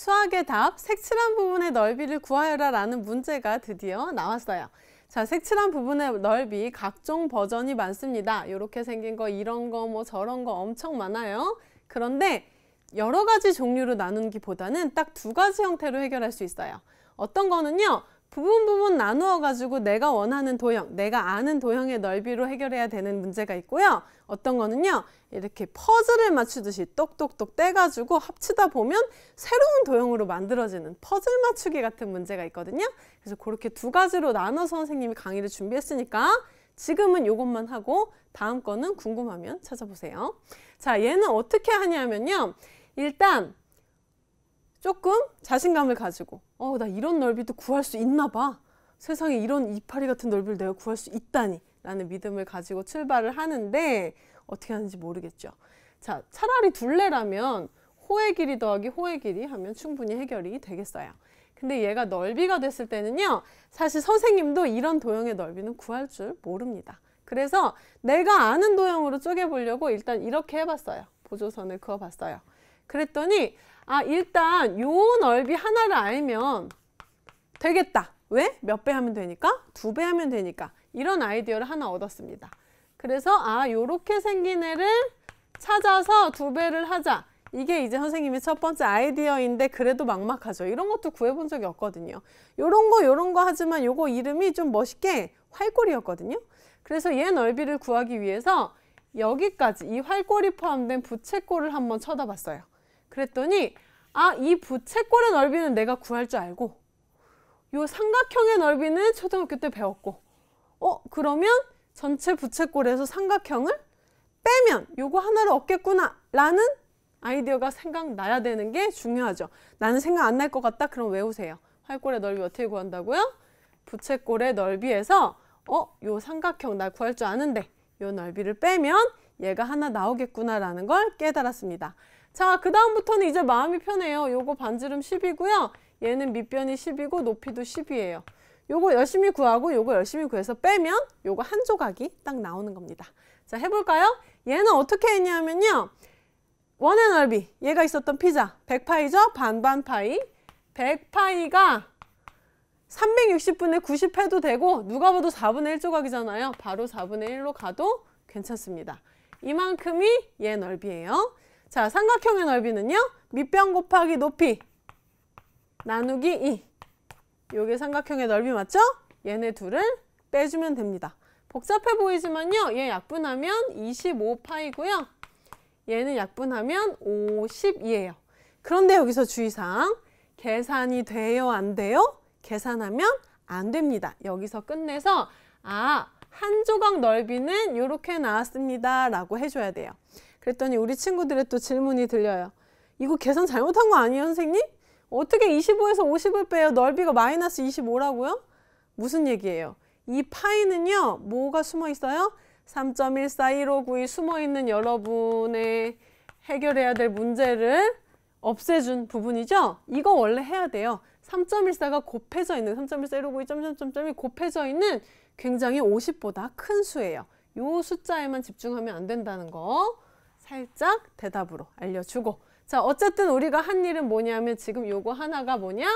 수학의 답, 색칠한 부분의 넓이를 구하여라 라는 문제가 드디어 나왔어요. 자, 색칠한 부분의 넓이 각종 버전이 많습니다. 이렇게 생긴 거, 이런 거, 뭐 저런 거 엄청 많아요. 그런데 여러 가지 종류로 나누기보다는 딱 두 가지 형태로 해결할 수 있어요. 어떤 거는요. 부분 부분 나누어 가지고 내가 원하는 도형, 내가 아는 도형의 넓이로 해결해야 되는 문제가 있고요. 어떤 거는요. 이렇게 퍼즐을 맞추듯이 똑똑똑 떼가지고 합치다 보면 새로운 도형으로 만들어지는 퍼즐 맞추기 같은 문제가 있거든요. 그래서 그렇게 두 가지로 나눠서 선생님이 강의를 준비했으니까 지금은 이것만 하고 다음 거는 궁금하면 찾아보세요. 자, 얘는 어떻게 하냐면요. 일단 조금 자신감을 가지고 어 나 이런 넓이도 구할 수 있나 봐 세상에 이런 이파리 같은 넓이를 내가 구할 수 있다니 라는 믿음을 가지고 출발을 하는데 어떻게 하는지 모르겠죠 자 차라리 둘레라면 호의 길이 더하기 호의 길이 하면 충분히 해결이 되겠어요 근데 얘가 넓이가 됐을 때는요 사실 선생님도 이런 도형의 넓이는 구할 줄 모릅니다 그래서 내가 아는 도형으로 쪼개보려고 일단 이렇게 해봤어요 보조선을 그어봤어요 그랬더니 아 일단 요 넓이 하나를 알면 되겠다. 왜? 몇 배 하면 되니까? 두 배 하면 되니까. 이런 아이디어를 하나 얻었습니다. 그래서 아 요렇게 생긴 애를 찾아서 두 배를 하자. 이게 이제 선생님의 첫 번째 아이디어인데 그래도 막막하죠. 이런 것도 구해본 적이 없거든요. 요런 거 요런 거 하지만 요거 이름이 좀 멋있게 활골이었거든요. 그래서 얘 넓이를 구하기 위해서 여기까지 이 활골이 포함된 부채꼴을 한번 쳐다봤어요. 그랬더니 아, 이 부채꼴의 넓이는 내가 구할 줄 알고 요 삼각형의 넓이는 초등학교 때 배웠고 어, 그러면 전체 부채꼴에서 삼각형을 빼면 요거 하나를 얻겠구나 라는 아이디어가 생각나야 되는 게 중요하죠. 나는 생각 안 날 것 같다? 그럼 외우세요. 활꼴의 넓이 어떻게 구한다고요? 부채꼴의 넓이에서 어? 요 삼각형 나 구할 줄 아는데 요 넓이를 빼면 얘가 하나 나오겠구나라는 걸 깨달았습니다. 자, 그 다음부터는 이제 마음이 편해요. 요거 반지름 10이고요. 얘는 밑변이 10이고 높이도 10이에요. 요거 열심히 구하고 요거 열심히 구해서 빼면 요거 한 조각이 딱 나오는 겁니다. 자, 해볼까요? 얘는 어떻게 했냐면요. 원의 넓이, 얘가 있었던 피자, 100파이죠? 반반 파이. 100파이가 360분의 90 해도 되고 누가 봐도 4분의 1 조각이잖아요. 바로 4분의 1로 가도 괜찮습니다. 이만큼이 얘 넓이에요. 자, 삼각형의 넓이는요. 밑변 곱하기 높이 나누기 2. 요게 삼각형의 넓이 맞죠? 얘네 둘을 빼주면 됩니다. 복잡해 보이지만요. 얘 약분하면 25파이고요. 얘는 약분하면 52예요. 그런데 여기서 주의사항. 계산이 돼요? 안 돼요? 계산하면 안 됩니다. 여기서 끝내서 아, 한 조각 넓이는 이렇게 나왔습니다. 라고 해줘야 돼요. 그랬더니 우리 친구들의 또 질문이 들려요. 이거 계산 잘못한 거 아니에요, 선생님? 어떻게 25에서 50을 빼요? 넓이가 마이너스 25라고요? 무슨 얘기예요? 이 파이는요, 뭐가 숨어 있어요? 3.14159이 숨어 있는 여러분의 해결해야 될 문제를 없애준 부분이죠? 이거 원래 해야 돼요. 3.14가 곱해져 있는 3.141592 점점점점이 곱해져 있는 굉장히 50보다 큰 수예요. 요 숫자에만 집중하면 안 된다는 거. 살짝 대답으로 알려주고 자 어쨌든 우리가 한 일은 뭐냐면 지금 요거 하나가 뭐냐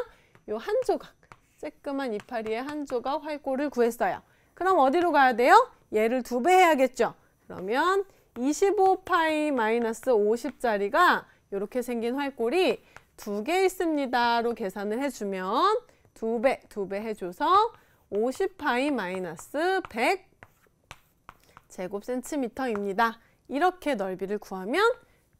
요 한 조각 쬐끄만 이파리의 한 조각 활꼬를 구했어요 그럼 어디로 가야 돼요? 얘를 두 배 해야겠죠 그러면 25파이 마이너스 50짜리가 이렇게 생긴 활꼬리두개 있습니다로 계산을 해주면 두 배, 두 배 해줘서 50파이 마이너스 100 제곱센티미터입니다. 이렇게 넓이를 구하면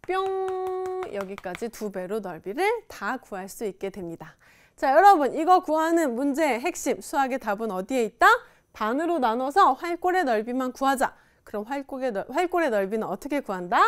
뿅 여기까지 두 배로 넓이를 다 구할 수 있게 됩니다. 자 여러분 이거 구하는 문제 의 핵심 수학의 답은 어디에 있다? 반으로 나눠서 활골의 넓이만 구하자. 그럼 활골의, 넓, 활골의 넓이는 어떻게 구한다?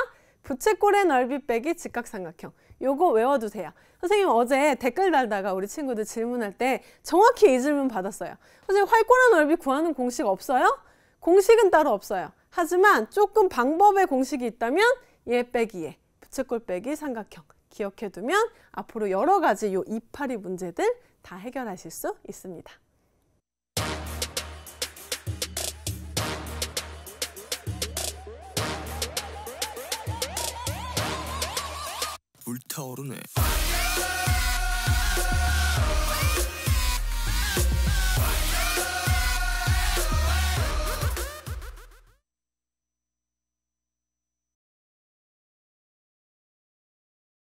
부채꼴의 넓이 빼기 직각삼각형. 요거 외워두세요. 선생님 어제 댓글 달다가 우리 친구들 질문할 때 정확히 이 질문 받았어요. 선생님 활골의 넓이 구하는 공식 없어요? 공식은 따로 없어요. 하지만 조금 방법의 공식이 있다면 예 빼기 예, 부채꼴 빼기 삼각형 기억해두면 앞으로 여러 가지 요 이파리 문제들 다 해결하실 수 있습니다. 불타오르네.